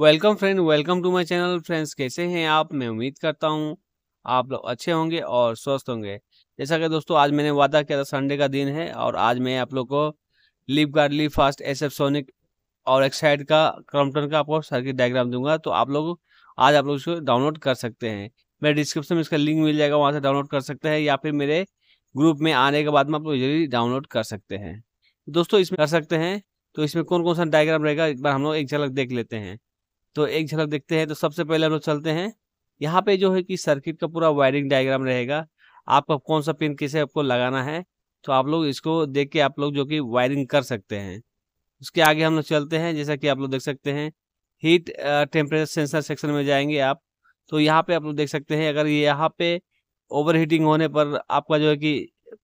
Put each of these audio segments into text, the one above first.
welcome friend welcome to my channel friends कैसे हैं आप मैं उम्मीद करता हूं आप लोग अच्छे होंगे और स्वस्थ होंगे जैसा कि दोस्तों आज मैंने वादा किया था संडे का दिन है और आज मैं आप लोग को लिप गार्डली फास्ट एस एफ सोनिक और एक्साइड का क्रम्पटन का आपको सर्किट डायग्राम दूंगा तो आप लोग आज आप लोग इसको डाउनलोड कर सकते हैं मेरे डिस्क्रिप्शन में इसका लिंक मिल जाएगा वहाँ से डाउनलोड कर सकते हैं या फिर मेरे ग्रुप में आने के बाद में आप लोग जरूरी डाउनलोड कर सकते हैं दोस्तों इसमें कर सकते हैं तो इसमें कौन कौन सा डायग्राम रहेगा एक बार हम लोग एक झलक देख लेते हैं तो एक झलक देखते हैं तो सबसे पहले हम लोग चलते हैं यहाँ पे जो है कि सर्किट का पूरा वायरिंग डायग्राम रहेगा आपका कौन सा पिन किसे आपको लगाना है तो आप लोग इसको देख के आप लोग जो कि वायरिंग कर सकते हैं उसके आगे हम लोग चलते हैं जैसा कि आप लोग देख सकते हैं हीट टेम्परेचर सेंसर सेक्शन में जाएंगे आप तो यहाँ पे आप लोग देख सकते हैं अगर ये यहाँ पे ओवर हीटिंग होने पर आपका जो है कि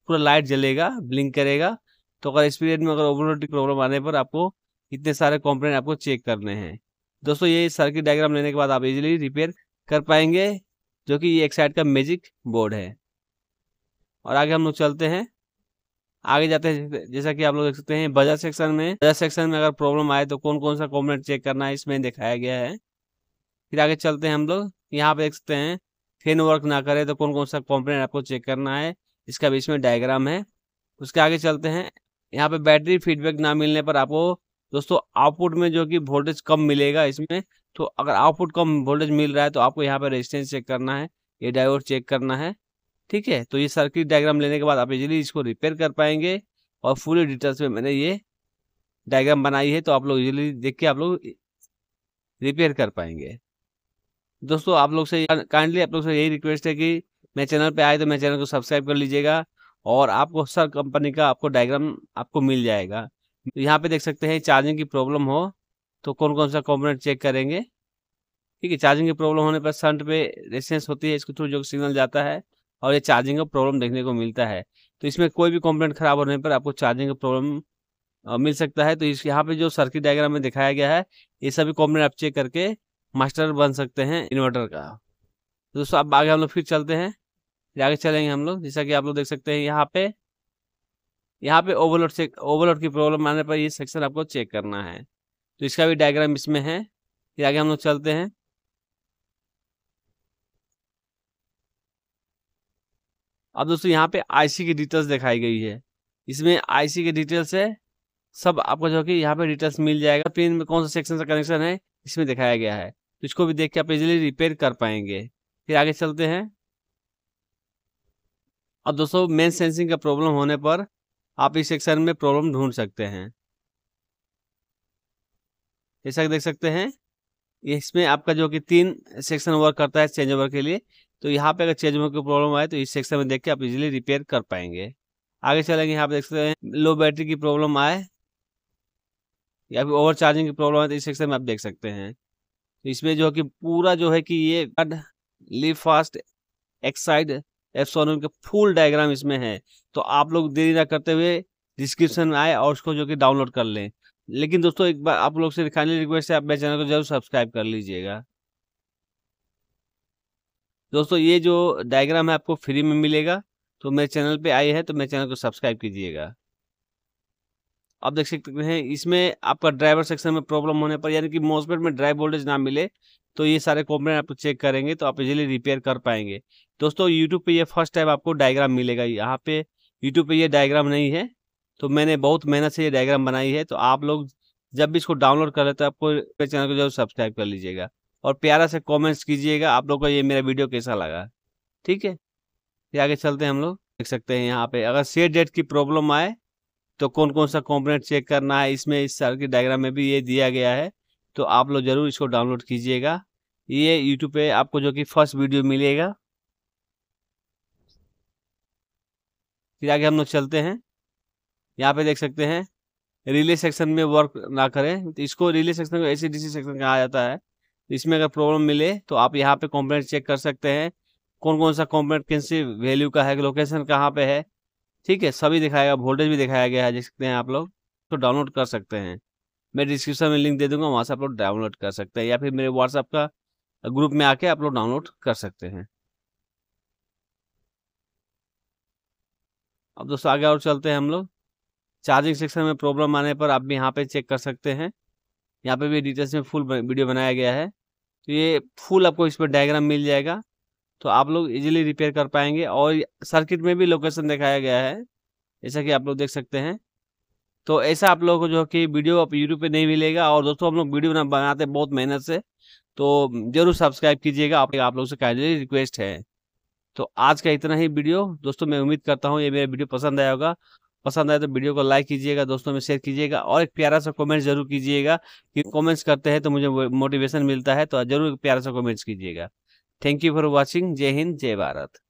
पूरा लाइट जलेगा ब्लिंक करेगा तो अगर इस में अगर ओवर प्रॉब्लम आने पर आपको इतने सारे कॉम्पोनेंट आपको चेक करने हैं दोस्तों ये सर्किट डायग्राम लेने के बाद आप इजीली रिपेयर कर पाएंगे जो कि ये एक साइड का मैजिक बोर्ड है और आगे हम लोग चलते हैं आगे जाते हैं जैसा कि आप लोग देख सकते हैं बजट सेक्शन में बजट सेक्शन में अगर प्रॉब्लम आए तो कौन कौन सा कॉम्पोनेंट चेक करना है इसमें दिखाया गया है फिर आगे चलते हैं हम लोग यहाँ पे देख सकते हैं फेन वर्क ना करे तो कौन कौन सा कॉम्पोनेंट आपको चेक करना है इसका भी इसमें डायग्राम है उसके आगे चलते हैं यहाँ पे बैटरी फीडबैक ना मिलने पर आपको दोस्तों आउटपुट में जो कि वोल्टेज कम मिलेगा इसमें तो अगर आउटपुट कम वोल्टेज मिल रहा है तो आपको यहाँ पर रेजिस्टेंस चेक करना है ये डायोड चेक करना है ठीक है तो ये सर्किट डायग्राम लेने के बाद आप इजीली इसको रिपेयर कर पाएंगे और फुल डिटेल्स में मैंने ये डायग्राम बनाई है तो आप लोग इजीली देख के आप लोग रिपेयर कर पाएंगे दोस्तों आप लोग से काइंडली आप लोग से यही रिक्वेस्ट है कि मेरे चैनल पे आए तो मेरे चैनल को सब्सक्राइब कर लीजिएगा और आपको सर कंपनी का आपको डायग्राम आपको मिल जाएगा तो यहाँ पे देख सकते हैं चार्जिंग की प्रॉब्लम हो तो कौन कौन सा कॉम्पोनेंट चेक करेंगे ठीक है चार्जिंग की प्रॉब्लम होने पर सन्ट पे रेसेंस होती है इसके थ्रू जो सिग्नल जाता है और ये चार्जिंग का प्रॉब्लम देखने को मिलता है तो इसमें कोई भी कॉम्पोनेंट खराब होने पर आपको चार्जिंग का प्रॉब्लम मिल सकता है तो इस यहाँ पे जो सर्किट डायग्राम में दिखाया गया है ये सभी कॉम्पोनेंट आप चेक करके मास्टर बन सकते हैं इन्वर्टर का दोस्तों अब आगे हम लोग फिर चलते हैं आगे चलेंगे हम लोग जैसा कि आप लोग देख सकते हैं यहाँ पे यहाँ पे ओवरलोड से ओवरलोड की प्रॉब्लम आने पर ये सेक्शन आपको चेक करना है तो इसका भी डायग्राम इसमें है फिर आगे हम लोग चलते हैं अब दोस्तों यहाँ पे आईसी की डिटेल्स दिखाई गई है इसमें आईसी के डिटेल्स है सब आपको जो कि यहाँ पे डिटेल्स मिल जाएगा पिन में कौन सा सेक्शन से कनेक्शन है इसमें दिखाया गया है तो इसको भी देख के आप इजिली रिपेयर कर पाएंगे फिर आगे चलते हैं अब दोस्तों मेन सेंसिंग का प्रॉब्लम होने पर आप इस सेक्शन में प्रॉब्लम ढूंढ सकते हैं जैसा देख सकते हैं इसमें आपका जो कि तीन सेक्शन वर्क करता है चेंज ओवर के लिए तो यहाँ पे अगर चेंज ओवर की प्रॉब्लम आए तो इस सेक्शन में देख के आप इजीली रिपेयर कर पाएंगे आगे चलेंगे यहाँ पे देख सकते हैं लो बैटरी की प्रॉब्लम आए या फिर ओवर चार्जिंग की प्रॉब्लम आए तो इस सेक्शन में आप देख सकते हैं तो इसमें जो है कि पूरा जो है कि ये लीव फास्ट एक्साइड एप्सॉनम का फुल डायग्राम इसमें है तो आप लोग देरी ना करते हुए डिस्क्रिप्शन में आए और उसको जो कि डाउनलोड कर लें लेकिन दोस्तों एक बार आप लोग से खाली रिक्वेस्ट है आप मेरे चैनल को जरूर सब्सक्राइब कर लीजिएगा दोस्तों ये जो डायग्राम है आपको फ्री में मिलेगा तो मेरे चैनल पे आई है तो मेरे चैनल को सब्सक्राइब कीजिएगा आप देख सकते हैं इसमें आपका ड्राइवर सेक्शन में प्रॉब्लम होने पर यानी कि मोसपेट में ड्राइव वोल्टेज ना मिले तो ये सारे कॉम्पोनेंट आप चेक करेंगे तो आप इजीली रिपेयर कर पाएंगे दोस्तों यूट्यूब पे ये फर्स्ट टाइम आपको डायग्राम मिलेगा यहाँ पे यूट्यूब पे ये डायग्राम नहीं है तो मैंने बहुत मेहनत से ये डायग्राम बनाई है तो आप लोग जब भी इसको डाउनलोड कर लेते हैं आपको चैनल को जरूर सब्सक्राइब कर लीजिएगा और प्यारा से कमेंट्स कीजिएगा आप लोग को ये मेरा वीडियो कैसा लगा ठीक है ये आगे चलते हैं हम लोग देख सकते हैं यहाँ पे अगर सेट डेट की प्रॉब्लम आए तो कौन कौन सा कॉम्पोनेंट चेक करना है इसमें इस साल के डायग्राम में भी ये दिया गया है तो आप लोग जरूर इसको डाउनलोड कीजिएगा ये यूट्यूब पे आपको जो कि फर्स्ट वीडियो मिलेगा फिर आगे हम लोग चलते हैं यहाँ पे देख सकते हैं रिले सेक्शन में वर्क ना करें तो इसको रिले सेक्शन को एसी डीसी सेक्शन कहा जाता है इसमें अगर प्रॉब्लम मिले तो आप यहाँ पे कॉम्प्लेंट चेक कर सकते हैं कौन कौन सा कॉम्प्लेंट किन सी वैल्यू का है लोकेशन कहाँ पे है ठीक है सभी दिखाएगा वोल्टेज भी दिखाया गया है देख सकते हैं आप लोग तो डाउनलोड कर सकते हैं मैं डिस्क्रिप्शन में लिंक दे दूंगा वहाँ से आप लोग डाउनलोड कर सकते हैं या फिर मेरे व्हाट्सअप का ग्रुप में आके आप लोग डाउनलोड कर सकते हैं अब दोस्तों आगे और चलते हैं हम लोग चार्जिंग सेक्शन में प्रॉब्लम आने पर आप भी यहाँ पे चेक कर सकते हैं यहाँ पे भी डिटेल्स में फुल वीडियो बनाया गया है तो ये फुल आपको इस पर डायग्राम मिल जाएगा तो आप लोग इजीली रिपेयर कर पाएंगे और सर्किट में भी लोकेशन दिखाया गया है जैसा कि आप लोग देख सकते हैं तो ऐसा आप लोगों को जो कि वीडियो आप यूट्यूब पे नहीं मिलेगा और दोस्तों हम लोग वीडियो बनाते बहुत मेहनत से तो जरूर सब्सक्राइब कीजिएगा आप, आप लोगों से काइंडली रिक्वेस्ट है तो आज का इतना ही वीडियो दोस्तों मैं उम्मीद करता हूँ ये मेरा वीडियो पसंद आया होगा पसंद आए तो वीडियो को लाइक कीजिएगा दोस्तों में शेयर कीजिएगा और एक प्यारा सा कमेंट जरूर कीजिएगा कि कमेंट्स करते हैं तो मुझे मोटिवेशन मिलता है तो जरूर प्यारा सा कमेंट्स कीजिएगा थैंक यू फॉर वॉचिंग जय हिंद जय भारत